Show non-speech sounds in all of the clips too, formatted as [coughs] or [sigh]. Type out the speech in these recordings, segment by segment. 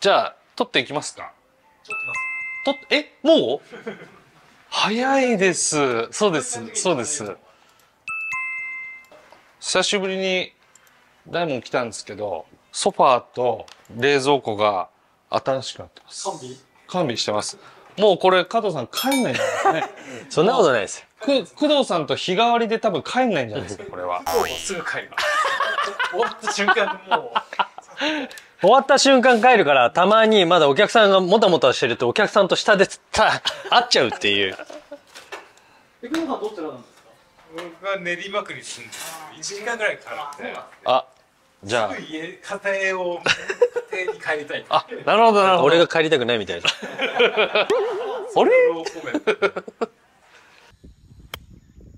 じゃあ取っていきますか取ってます。っ、えもう早いですそうですそうです久しぶりに大門来たんですけどソファーと冷蔵庫が新しくなってます完備完備してますもうこれ加藤さん帰んないんじゃないですね [laughs] そんなことないですく工藤さんと日替わりで多分帰んないんじゃないですかこれはすぐ帰ります終わった瞬間もう終わった瞬間帰るから、たまにまだお客さんがもたもたしてると、お客さんと下でつった会っちゃうっていう。え、久保さんどちらなんですか僕は練馬区に住んでる。1時間ぐらいかかって。あ、じゃあ。家、家庭を、家庭に帰りたい。あ、なるほどなるほど。俺が帰りたくないみたいな。[laughs] あれ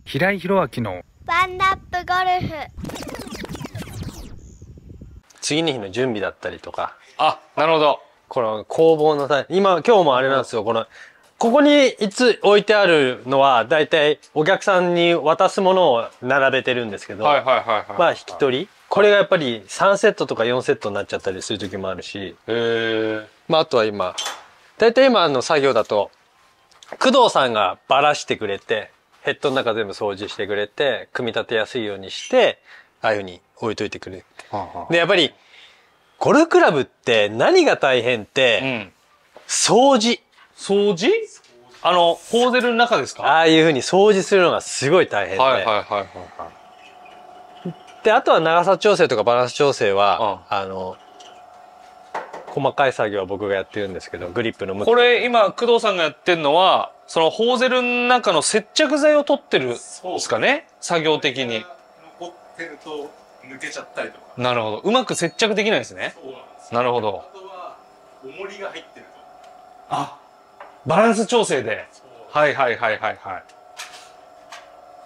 平井宏明のワンナップゴルフ。次の日の準備だったりとか。あ、なるほど。この工房のさ、今、今日もあれなんですよ、この、ここにいつ置いてあるのは、だいたいお客さんに渡すものを並べてるんですけど、はいはいはいはい、まあ引き取り。これがやっぱり3セットとか4セットになっちゃったりする時もあるし、まああとは今、だいたい今の作業だと、工藤さんがばらしてくれて、ヘッドの中全部掃除してくれて、組み立てやすいようにして、ああいうふうに置いといてくれでやっぱりゴルフクラブって何が大変って、うん、掃除掃除あのホーゼルの中ですかああいうふうに掃除するのがすごい大変で、はいはいはいはい、であとは長さ調整とかバランス調整は、うん、あの細かい作業は僕がやってるんですけどグリップの向きこれ今工藤さんがやってるのはそのホーゼルの中の接着剤を取ってるんですかね作業的にけると抜けちゃったりとかなるほどうまく接着できないですねそうなんですなるほどあとは重りが入ってるとあバランス調整ではいはいはいはいはい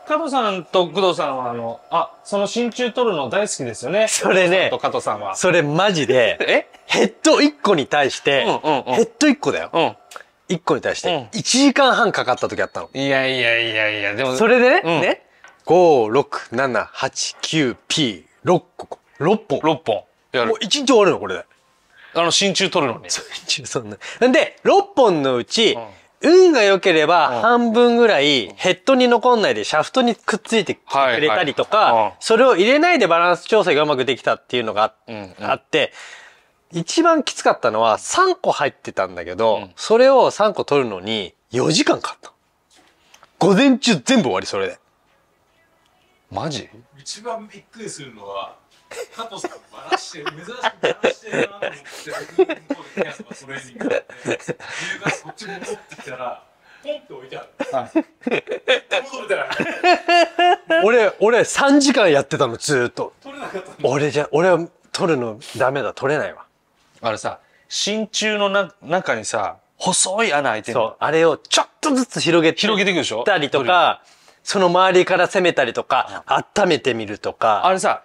加藤さんと工藤さんはあの、あ、その真鍮取るの大好きですよね。それね。と加藤さんは。それマジで、えヘッド1個に対して、うんうんうん、ヘッド1個だよ。うん、1個に対して、1時間半かかった時あったの。いやいやいやいや、でも。それでね、うん、ね、56789P6 個6本6本やるもう1日終わるのこれであの真鍮取るのに真鍮そんなんで6本のうち、うん、運が良ければ半分ぐらいヘッドに残んないでシャフトにくっついてくれたりとか、はいはいうん、それを入れないでバランス調整がうまくできたっていうのがあって、うん一番きつかったのは3個入ってたんだけど、うん、それを3個取るのに4時間かかった。午前中全部終わりそれで。マジ一番びっくりするのは加藤さんバラして珍しくバラしてるなと思って向こうでトレーニングって由がっちに戻ってきたらポンって置いてある俺俺3時間やってたのずっと取れなかった俺じゃ俺は取るのダメだ取れないわあれさ真鍮のな中にさ細い穴開いてるそうあれをちょっとずつ広げて広げていくでしょたりとかその周りから攻めたりとか、温めてみるとか。あれさ、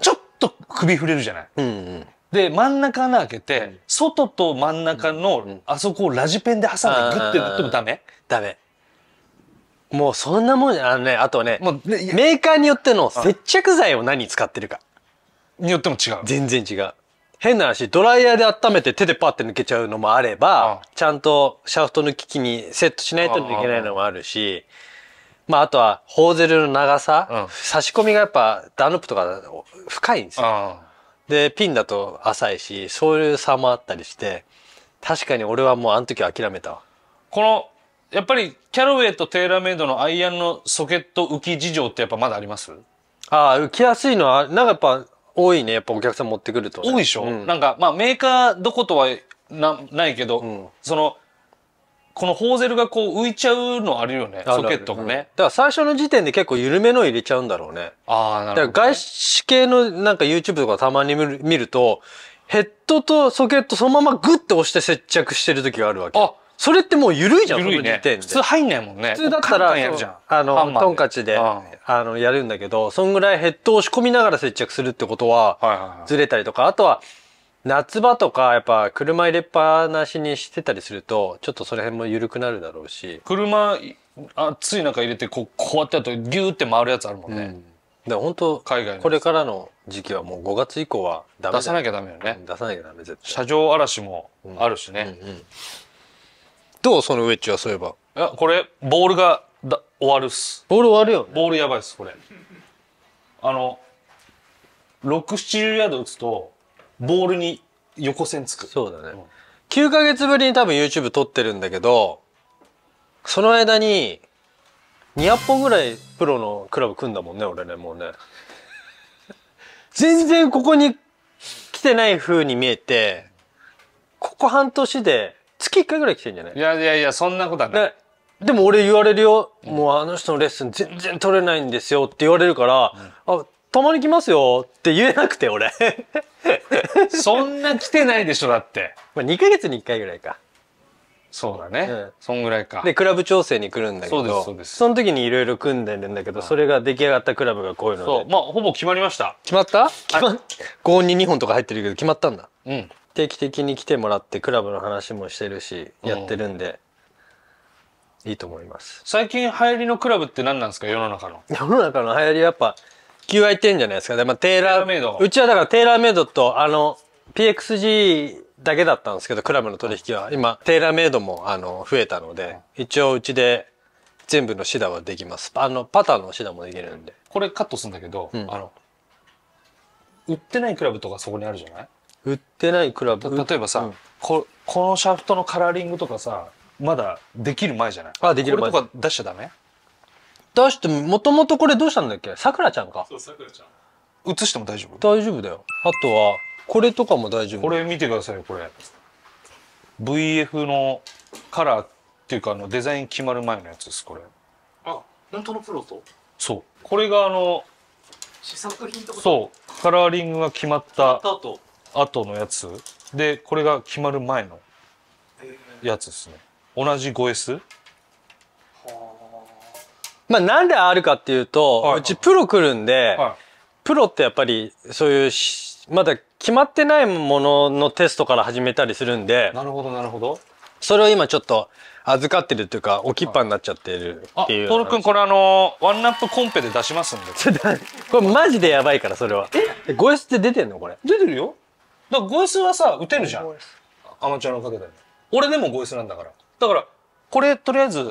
ちょっと首触れるじゃない、うんうん、で、真ん中穴開けて、うん、外と真ん中の、あそこをラジペンで挟んでグッて塗ってもダメダメ。もうそんなもんじゃ、あのね、あとね、もうメーカーによっての接着剤を何使ってるか。によっても違う。全然違う。変な話、ドライヤーで温めて手でパッて抜けちゃうのもあれば、ちゃんとシャフトの機器にセットしないといけないのもあるし、ああまあ、あとはホーゼルの長さ、うん、差し込みがやっぱダンープとか深いんですよ。でピンだと浅いしそういう差もあったりして確かに俺はもうあの時諦めたわ。このやっぱりキャロウェイとテーラーメイドのアイアンのソケット浮き事情ってやっぱまだありますああ浮きやすいのはなんかやっぱ多いねやっぱお客さん持ってくると、ね、多いでしょ、うん、なんかまあメーカーどことはなないけど、うん、そのこのホーゼルがこう浮いちゃうのあるよねソケットがね、うん、だから最初の時点で結構緩めの入れちゃうんだろうねああなるほど、ね、外資系のなんか YouTube とかたまに見るとヘッドとソケットそのままグッて押して接着してる時があるわけあそれってもう緩いじゃん、緩いね、普通入んないもんね。普通だったら、あの、トンカチで、あの、やるんだけど、そんぐらいヘッドを押し込みながら接着するってことは、ずれたりとか、あとは、夏場とかやっぱ車入れっぱなしにしてたりするとちょっとその辺も緩くなるだろうし車暑い中入れてこうこうやってやるとギューって回るやつあるもんね、うんだから本当海外これからの時期はもう5月以降はダメ出さなきゃダメよね、出さなきゃダメ絶対車上荒らしもあるしね、うんうんうん、どうそのウェッジはそういえばいやこれボールがだ終わるっすボール終わるよ、ね、ボールやばいっすこれあの67ヤード打つとボールに横線つくそうだね、うん、9ヶ月ぶりに多分 YouTube 撮ってるんだけどその間に200本ぐらいプロのクラブ組んだもんね俺ねもうね全然ここに来てない風に見えてここ半年で月1回ぐらい来てんじゃないいやいやいやそんなことはない、ねでも俺言われるよ、もうあの人のレッスン全然取れないんですよって言われるから、うん、あたまに来ますよって言えなくて、俺。[laughs] そんな来てないでしょ、だって。まあ、2ヶ月に1回ぐらいか。そうだね、うん。そんぐらいか。で、クラブ調整に来るんだけど。そうです、そうです。その時にいろいろ組んでるんだけど、それが出来上がったクラブがこういうので。そう。まあ、ほぼ決まりました。決まった決まっ、5に2本とか入ってるけど、決まったんだ。うん。定期的に来てもらって、クラブの話もしてるし、やってるんで、うん、いいと思います。最近流行りのクラブって何なんですか、世の中の。世の中の流行りやっぱ、球は行ってんじゃないですか。でまあ、テーラーメイド。うちはだからテーラーメイドと、あの、PXG だけだったんですけど、クラブの取引は。今、テーラーメイドも、あの、増えたので、一応うちで全部のシダはできます。あの、パターのシダもできるんで。これカットするんだけど、うん、あの、売ってないクラブとかそこにあるじゃない売ってないクラブ例えばさ、うん、こ、このシャフトのカラーリングとかさ、まだできる前じゃないあ、できる前。これとか出しちゃダメ出してもともとこれどうしたんだっけさくらちゃんかそうさくらちゃん写しても大丈夫大丈夫だよあとはこれとかも大丈夫これ見てくださいこれ VF のカラーっていうかあのデザイン決まる前のやつですこれあ本当のプロとそうこれがあの試作品とかそうカラーリングが決まった後後のやつでこれが決まる前のやつですね同じ 5S まあなんであるかっていうと、はいはい、うちプロ来るんで、はい、プロってやっぱりそういうまだ決まってないもののテストから始めたりするんで。なるほど、なるほど。それを今ちょっと預かってるというか、置きっぱになっちゃってるっていう。トル君これあのワンナップコンペで出しますんで。[laughs] これマジでやばいから、それは。えゴエスって出てんのこれ。出てるよ。だからゴエスはさ、打てるじゃん。アマチュアのおかげで。俺でもゴエスなんだから。だから、これ、とりあえず。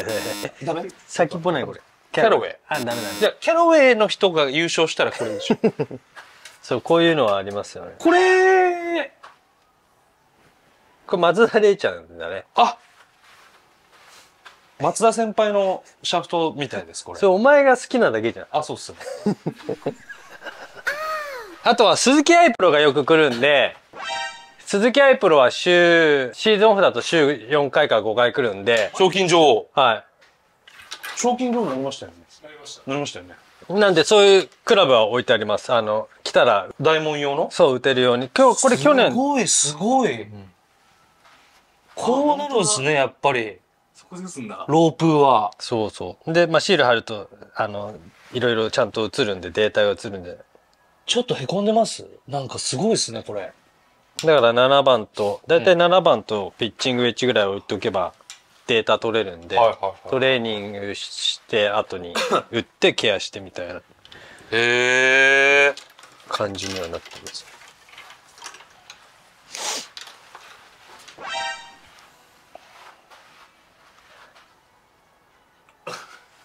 [laughs] ダメ先っぽないこれ。キャロウェイ。あ、ダメだ。じゃキャロウェイの人が優勝したらこれでしょ。[laughs] そう、こういうのはありますよね。これこれ松田玲ちゃんだね。あ松田先輩のシャフトみたいです、これ。それお前が好きなだけじゃん。あ、そうっすね。[laughs] あとは鈴木愛プロがよく来るんで、鈴木愛プロは週、シーズンオフだと週4回か5回来るんで。賞金女王。はい。賞金女王になりましたよね。なりました。なりましたよね。なんで、そういうクラブは置いてあります。あの、来たら。大門用のそう、打てるように。今日、これ去年。すごい、すごい。うん、こうなるんですね、やっぱり。そこですんだ。ロープは。そうそう。で、まあ、シール貼ると、あの、いろいろちゃんと映るんで、データが映るんで。ちょっと凹んでますなんかすごいですね、これ。だから7番と大体7番とピッチングウェッジぐらい置いておけばデータ取れるんで、トレーニングして後に [coughs] 打ってケアしてみたいなえ感じにはなってます。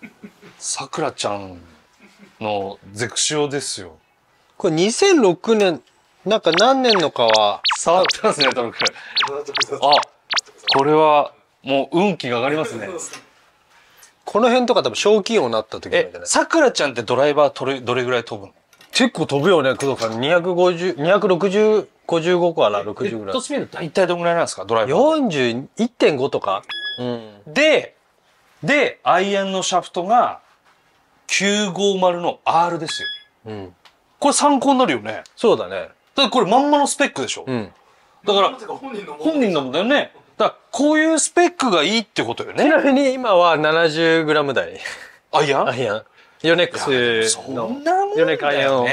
[coughs] さくらちゃんのゼクシオですよ。これ2006年なんか何年のかは触ってますねトム君あこれはもう運気が上がりますねこの辺とか多分賞金王になった時なんじゃないさくらちゃんってドライバー取れどれぐらい飛ぶの結構飛ぶよね工藤さん25055個あら60ぐらいヘッドスピード大体どんぐらいなんですかドライバー41.5とか、うん、ででアイアンのシャフトが950の R ですよ、うん、これ参考になるよねそうだねだこれまんまのスペックでしょ。うん、だから、本人の本人のだよね。だこういうスペックがいいってことよね。ちなみに今は 70g 台。アイアンアイアン。ヨネックスの、ヨネックアイアンを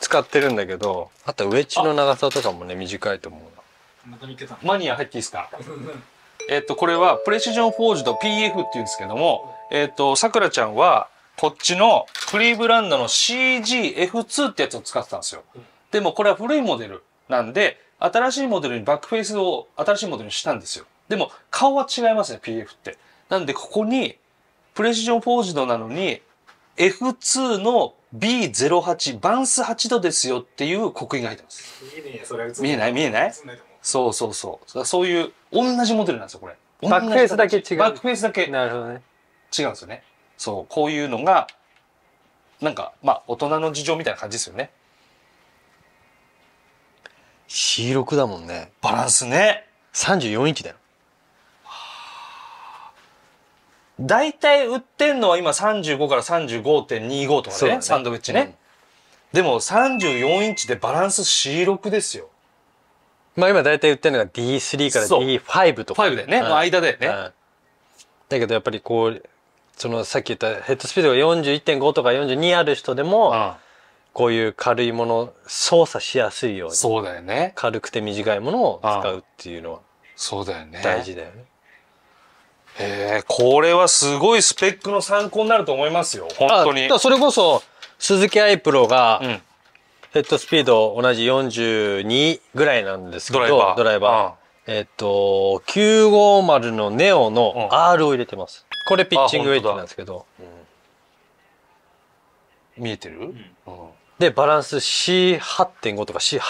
使ってるんだけど、あとウェッジの長さとかもね、短いと思うマニア入っていいですかえっと、これはプレシジョンフォージド PF っていうんですけども、えっと、さくらちゃんはこっちのクリーブランドの CGF2 ってやつを使ってたんですよ。でもこれは古いモデルなんで、新しいモデルにバックフェイスを新しいモデルにしたんですよ。でも顔は違いますね、PF って。なんでここに、プレシジョンフォージドなのに、F2 の B08 バンス8度ですよっていう刻印が入ってます。見えない見えないそうそうそう。そういう、同じモデルなんですよ、これ。バックフェイスだけ違う。バックフェイスだけ。なるほどね。違うんですよね。そう、こういうのが、なんか、まあ、大人の事情みたいな感じですよね。C6 だもんねバランスね34インチだよ大体売ってんのは今35から35.25とかねねサンドウィッチね、うん、でも34インチでバランス C6 ですよまあ今大体売ってるのが D3 から D5 とか。5だよね。うん、間だよね、うん、だけどやっぱりこう、そのさっき言ったヘッドスピードが41.5とか42ある人でも、こういう軽いもの操作しやすいようにそうだよね軽くて短いものを使うっていうのはそうだよね大事だよねへえこれはすごいスペックの参考になると思いますよ本当にそれこそ鈴木アイプロが、ヘッドスピード同じ42ぐらいなんですけどドライバー、えっ、と950のネオの R を入れてます、これピッチングウェイトなんですけど、見えてる、うんでバランス C8.5 とか C8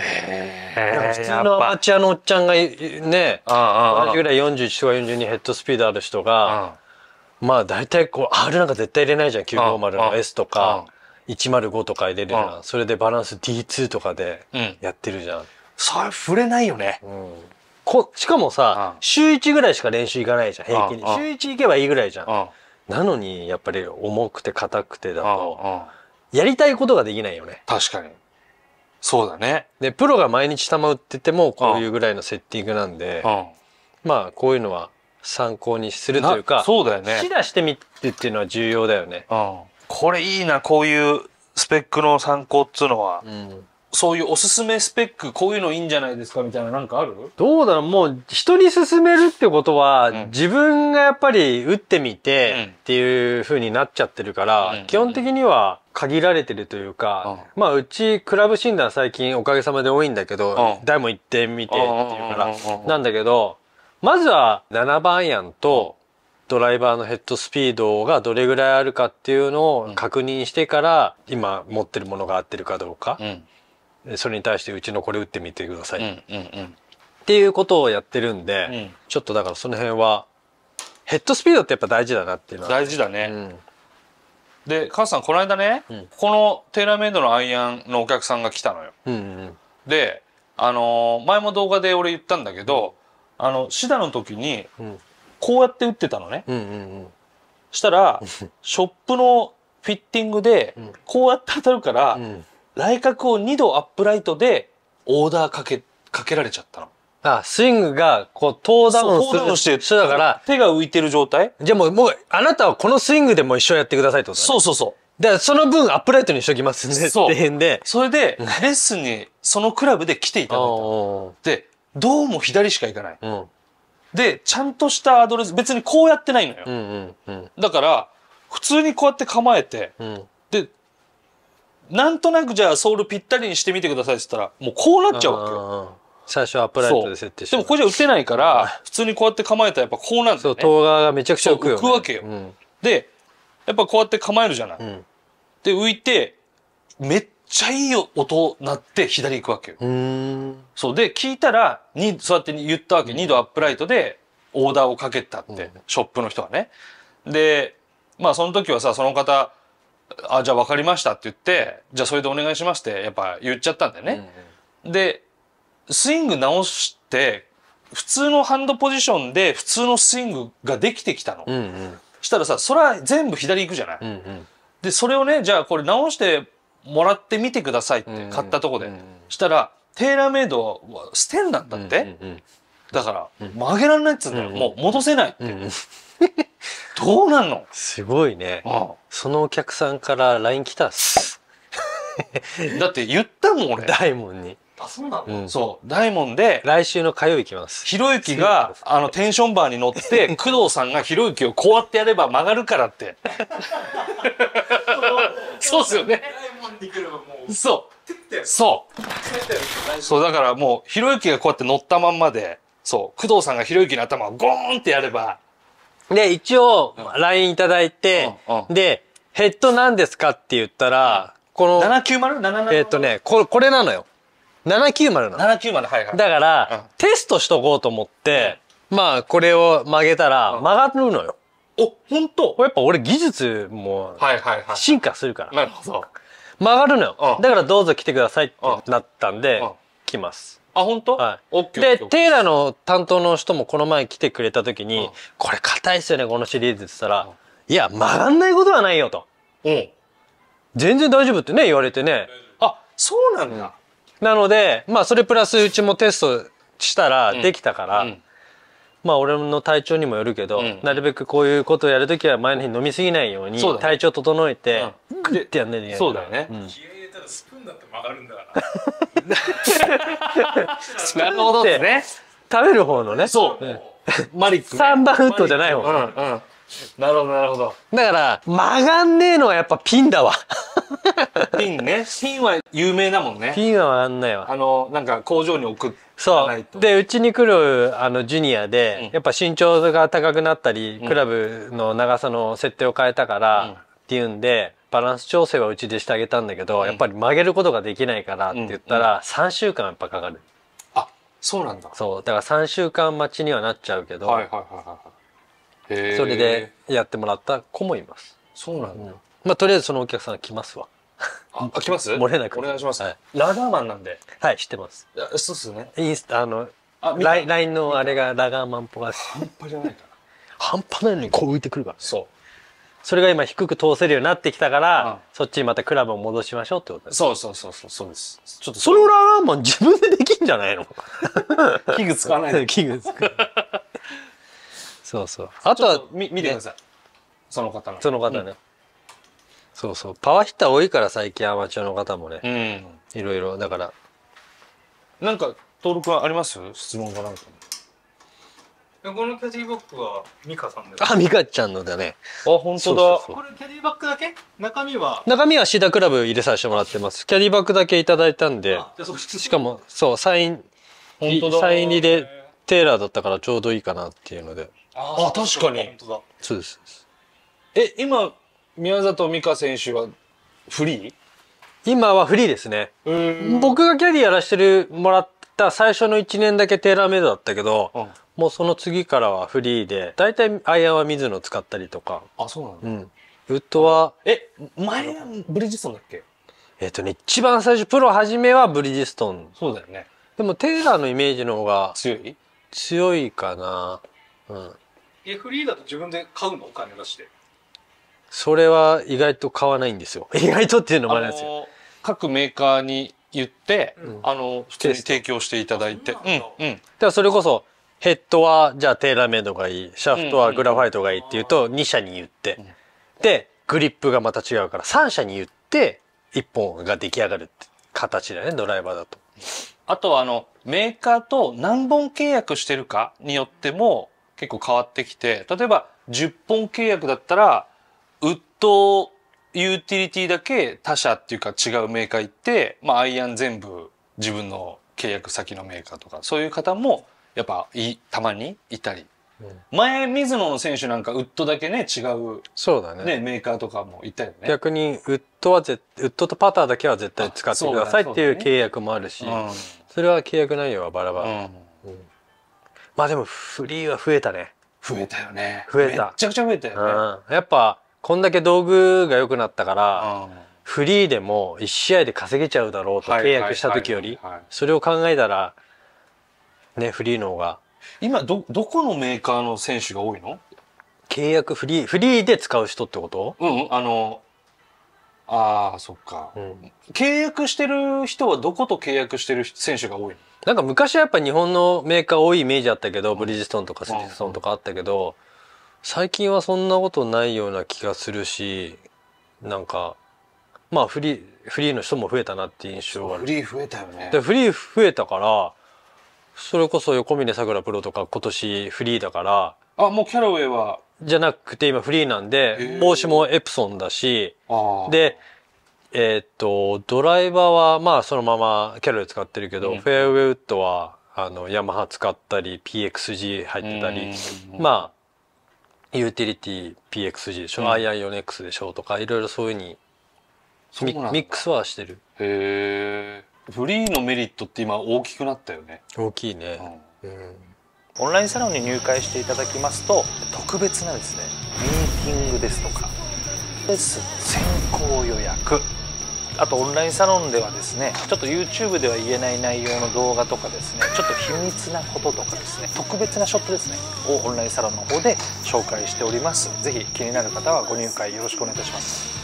へ普通のアマチュアのおっちゃんがね同じぐらい41とか42ヘッドスピードある人がまあ大体こう R なんか絶対入れないじゃん950の S とか105とか入れるじゃんそれでバランス D2 とかでやってるじゃん、それ触れないよね、うんこしかもさ、うん、週1ぐらいしか練習行かないじゃん平均に、うん、週1行けばいいぐらいじゃん、うん、なのにやっぱり重くて硬くてだと、やりたいことができないよね。確かに。そうだね。で、プロが毎日球打ってても、こういうぐらいのセッティングなんで、うん、まあ、こういうのは参考にするというか、そうだよね。シラしてみてっていうのは重要だよね。うん、これいいな、こういうスペックの参考っつうのは。うんそういうおすすめスペック、こういうのいいんじゃないですかみたいななんかあるどうだろうもう人に勧めるってことは、うん、自分がやっぱり打ってみてっていう風になっちゃってるから、うん、基本的には限られてるというか、うん、まあうちクラブ診断最近おかげさまで多いんだけど、誰も行ってみてっていうから、なんだけど、まずは7番やんと、ドライバーのヘッドスピードがどれぐらいあるかっていうのを確認してから、今持ってるものが合ってるかどうか、それに対してうちのこれ打ってみてください、っていうことをやってるんで、ちょっとだからその辺はヘッドスピードってやっぱ大事だなっていうのは大事だね、で母さんこの間ね、このテーラーメイドのアイアンのお客さんが来たのよ、であの前も動画で俺言ったんだけど、あのシダの時にこうやって打ってたのね、したらショップのフィッティングでこうやって当たるから、来角を2度アップライトでオーダーかけかけられちゃったの。あスイングがこうトーダウンするして人だから手が浮いてる状態じゃあもうもうあなたはこのスイングでも一緒やってくださいってこと、ね、そうそうそうで、その分アップライトにしときますねって変でそれでレッスンにそのクラブで来ていただいたでどうも左しか行かない、うん、でちゃんとしたアドレス別にこうやってないのよ、うんうんうん、だから普通にこうやって構えて、うんなんとなくじゃあソールぴったりにしてみてくださいって言ったらもうこうなっちゃうわけよ。最初アップライトで設定してでもこれじゃ打てないから、普通にこうやって構えたらやっぱこうなんだよねそう遠側がめちゃくちゃ浮くよ、ね、浮くわけよ、うん、でやっぱこうやって構えるじゃない、うん、で浮いてめっちゃいい音鳴って左行くわけよそうで聞いたらにそうやって言ったわけ、うん、2度アップライトでオーダーをかけたって、ショップの人はねでまあその時はさその方あじゃあ分かりましたって言ってじゃあそれでお願いしますってやっぱ言っちゃったんだよね。うんうん、でスイング直して普通のハンドポジションで普通のスイングができてきたの。うんうん、したらさそれは全部左行くじゃない。うんうん、でそれをねじゃあこれ直してもらってみてくださいって、買ったとこで。うんうん、したらテーラーメイドはステンだったって、うんうんうん、だから曲げられないっつうんだよ、うんうん、もう戻せないって。うんうんどうなんのすごいねああそのお客さんから LINE 来たっす [laughs] だって言ったもん俺大門にあそうなの、うん、そう大門で来週の火曜日来ますひろゆきがあのテンションバーに乗って [laughs] 工藤さんがひろゆきをこうやってやれば曲がるからって [laughs] そうっすよねそうそうそうだからもうひろゆきがこうやって乗ったまんまでそう工藤さんがひろゆきの頭をゴーンってやればで、一応、LINE いただいて、で、ヘッド何ですかって言ったら、この、7 9 0 7えっとね、これなのよ。790なの。790、はいはい。だから、テストしとこうと思って、まあ、これを曲げたら、曲がるのよ。お、本当やっぱ俺技術も、進化するから。なるほど。曲がるのよ。だからどうぞ来てくださいってなったんで、来ます。あ本当？はい。でテーラの担当の人もこの前来てくれた時に、うん、これ硬いっすよねこのシリーズって言ったら、うん、いや曲がんないことはないよと。うん。全然大丈夫ってね言われてね。あそうなんだ。なのでまあそれプラスうちもテストしたらできたから。まあ俺の体調にもよるけど、うん、なるべくこういうことをやるときは前の日飲みすぎないように体調整えて、グッてやんないといけない。そうだよね。うんだって曲がるんだから。[laughs] なるほどってね。食べる方のね。そう。うマリック、3番ウッドじゃない方。うんうん。なるほど、なるほど。だから、曲がんねえのはやっぱピンだわ。ピンね。ピンは有名だもんね。ピンは曲がんないわ。あの、なんか工場に置く。そう。で、うちに来る、あの、ジュニアで、うん、やっぱ身長が高くなったり、クラブの長さの設定を変えたから、っていうんで、バランス調整はうちでしてあげたんだけど、うん、やっぱり曲げることができないからって言ったら、3週間やっぱかかる。あ、そうなんだ。そう。だから3週間待ちにはなっちゃうけど、はいはいはいはい。それでやってもらった子もいます。そうなんだ。まあ、とりあえずそのお客さん来ますわ。あ、来ます [laughs] 漏れなく。お願いします。はい、ラガーマンなんで。はい、知ってます。そうっすね。インスタ、あの、LINE のあれがラガーマンっぽが。半端じゃないかな。半端ないのにこう浮いてくるから、ね。そう。それが今低く通せるようになってきたから、うん、そっちにまたクラブを戻しましょうってことそうそうそうそう、そうです。ちょっとそれ俺はもう自分でできんじゃないの [laughs] 器具使わないで。[laughs] 器具使わそうそう。あとは、見てください。ね、その方の。その方ね、うん。そうそう。パワーヒッター多いから最近アマチュアの方もね。うん。いろいろ、だから。なんか、登録はあります質問がなんか。このキャディーバッグはミカさんあ、ミカちゃんのだね。あ、本当だ。そうそうそうこれキャディーバッグだけ中身は中身はシダクラブ入れさせてもらってます。キャディーバッグだけいただいたんで、しかも、そう、サイン、本当だサイン入りでテーラーだったからちょうどいいかなっていうので。あ確かに。本当だそうです。え、今、宮里美香選手はフリー今はフリーですね。僕がキャディーやらしてる、もらった最初の1年だけテーラーメイドだったけど、うんもうその次からはフリーで、大体アイアンは水野使ったりとか。あ、そうなんだ。うん。ウッドは。え、前、ブリヂストンだっけえっ、とね、一番最初、プロ初めはブリヂストン。そうだよね。でも、テーラーのイメージの方が。強い強いかな。うん。え、フリーだと自分で買うのお金出して。それは意外と買わないんですよ。[laughs] 意外とっていうのもあれですよ。各メーカーに言って、うん、あの、普通に提供していただいて。うん、うん。では、それこそ、ヘッドはじゃあテーラーメイドがいいシャフトはグラファイトがいいっていうと2社に言ってでグリップがまた違うから3社に言って1本が出来上がるって形だねドライバーだと。あとはあのメーカーと何本契約してるかによっても結構変わってきて例えば10本契約だったらウッドユーティリティだけ他社っていうか違うメーカー行って、まあ、アイアン全部自分の契約先のメーカーとかそういう方もやっぱいたまにいたり、うん、前水野の選手なんかウッドだけね違うそうだね、ね、メーカーとかもいたよね逆にウッドはぜウッドとパターだけは絶対使ってくださいっていう契約もあるしそ、ねうん、それは契約内容はバラバラ、うん、まあでもフリーは増えたね増えたよね増えためちゃくちゃ増えたよね、やっぱこんだけ道具が良くなったから、フリーでも1試合で稼げちゃうだろうと契約した時よりそれを考えたらね、フリーの方が。今、ど、どこのメーカーの選手が多いの契約フリー、フリーで使う人ってことうん、あの、ああ、そっか、うん、契約してる人はどこと契約してる選手が多いのなんか昔はやっぱ日本のメーカー多いイメージあったけど、ブリヂストンとかスティストンとかあったけど、最近はそんなことないような気がするし、なんか、まあフリー、フリーの人も増えたなって印象がある。フリー増えたよね。で、フリー増えたから、それこそ横峯さくらプロとか今年フリーだからあもうキャラウェイはじゃなくて今フリーなんで帽子もエプソンだしでえー、っとドライバーはまあそのままキャラウェイ使ってるけど、うん、フェアウェイウッドはあのヤマハ使ったり PXG 入ってたりまあユーティリティ PXG でしょ、うん、ネックスでしょとかいろいろそういうふうにミックスはしてる。へえ。フリーのメリットって今大きくなったよね大きいね、うん、うん、オンラインサロンに入会していただきますと特別なですねミーティングですとかレッスン先行予約あとオンラインサロンではですねちょっと YouTube では言えない内容の動画とかですねちょっと秘密なこととかですね特別なショットですねをオンラインサロンの方で紹介しております是非気になる方はご入会よろしくお願いいたします